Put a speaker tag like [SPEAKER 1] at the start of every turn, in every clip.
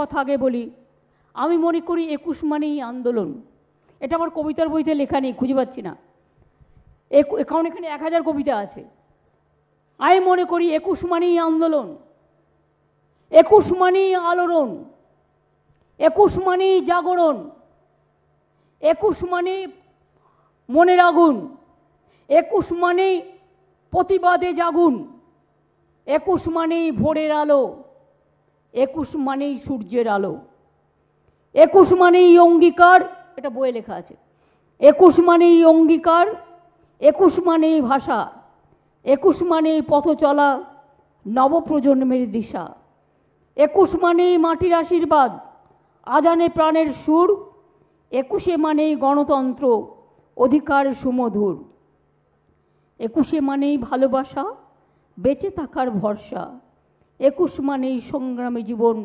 [SPEAKER 1] কথা আগে বলি আমি মনে করি একুশ মানেই আন্দোলন এটা আমার কবিতার বইতে লেখা নেই খুঁজে পাচ্ছি না কারণ এখানে এক হাজার কবিতা আছে আমি মনে করি একুশ মানেই আন্দোলন একুশ মানেই আলোড়ন একুশ মানেই জাগরণ একুশ মানে মনের আগুন একুশ মানেই প্রতিবাদে জাগুন একুশ মানেই ভোরের আলো একুশ মানেই সূর্যের আলো একুশ মানেই অঙ্গীকার এটা বইয়ে লেখা আছে একুশ মানেই অঙ্গীকার একুশ মানেই ভাষা একুশ মানেই পথ চলা নবপ্রজন্মের দিশা একুশ মানেই মাটির আশীর্বাদ আজানে প্রাণের সুর একুশে মানেই গণতন্ত্র অধিকার সুমধুর একুশে মানেই ভালোবাসা বেঁচে থাকার ভরসা একুশ মানেই সংগ্রামী জীবন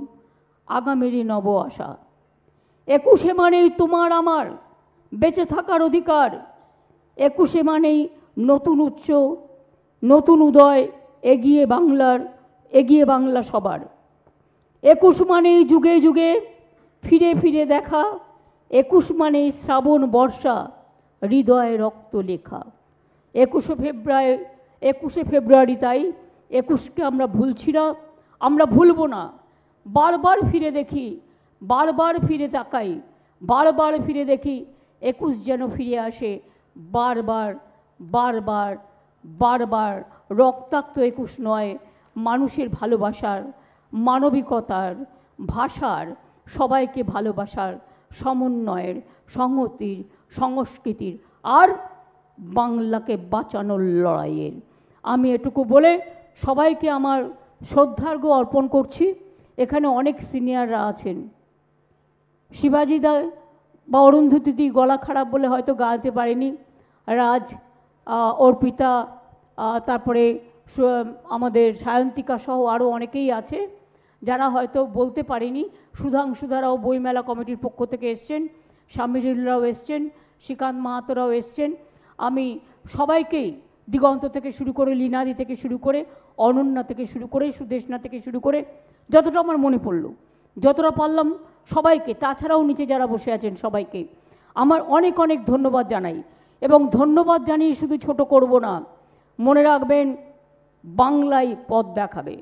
[SPEAKER 1] আগামীরই নব আশা একুশে মানেই তোমার আমার বেঁচে থাকার অধিকার একুশে মানেই নতুন উচ্চ নতুন উদয় এগিয়ে বাংলার এগিয়ে বাংলা সবার একুশ মানেই যুগে যুগে ফিরে ফিরে দেখা একুশ মানেই শ্রাবণ বর্ষা হৃদয় রক্ত লেখা একুশে ফেব্রুয়ারি একুশে ফেব্রুয়ারি তাই একুশকে আমরা ভুলছি না আমরা ভুলব না বারবার ফিরে দেখি বারবার ফিরে তাকাই বারবার ফিরে দেখি একুশ যেন ফিরে আসে বারবার বারবার বারবার রক্তাক্ত একুশ নয় মানুষের ভালোবাসার মানবিকতার ভাষার সবাইকে ভালোবাসার সমন্বয়ের সংহতির সংস্কৃতির আর বাংলাকে বাঁচানোর লড়াইয়ের আমি এটুকু বলে সবাইকে আমার শ্রদ্ধার্ঘ্য অর্পণ করছি এখানে অনেক সিনিয়ররা আছেন শিবাজি দা বা অরুন্ধতিদি গলা খারাপ বলে হয়তো গাইতে পারেনি রাজ অর্পিতা তারপরে আমাদের সায়ন্তিকা সহ আরও অনেকেই আছে যারা হয়তো বলতে পারেনি সুধাংশুধারাও বইমেলা কমিটির পক্ষ থেকে এসছেন স্বামীরুল্লাও এসছেন শ্রীকান্ত মাহাতোরাও এসছেন আমি সবাইকেই দিগন্ত থেকে শুরু করে লীনাদি থেকে শুরু করে অনন্যা থেকে শুরু করে সুদেশনা থেকে শুরু করে যতটা আমার মনে পড়ল যতটা পারলাম সবাইকে তাছাড়াও নিচে যারা বসে আছেন সবাইকে আমার অনেক অনেক ধন্যবাদ জানাই এবং ধন্যবাদ জানিয়ে শুধু ছোট করব না মনে রাখবেন বাংলায় পথ দেখাবে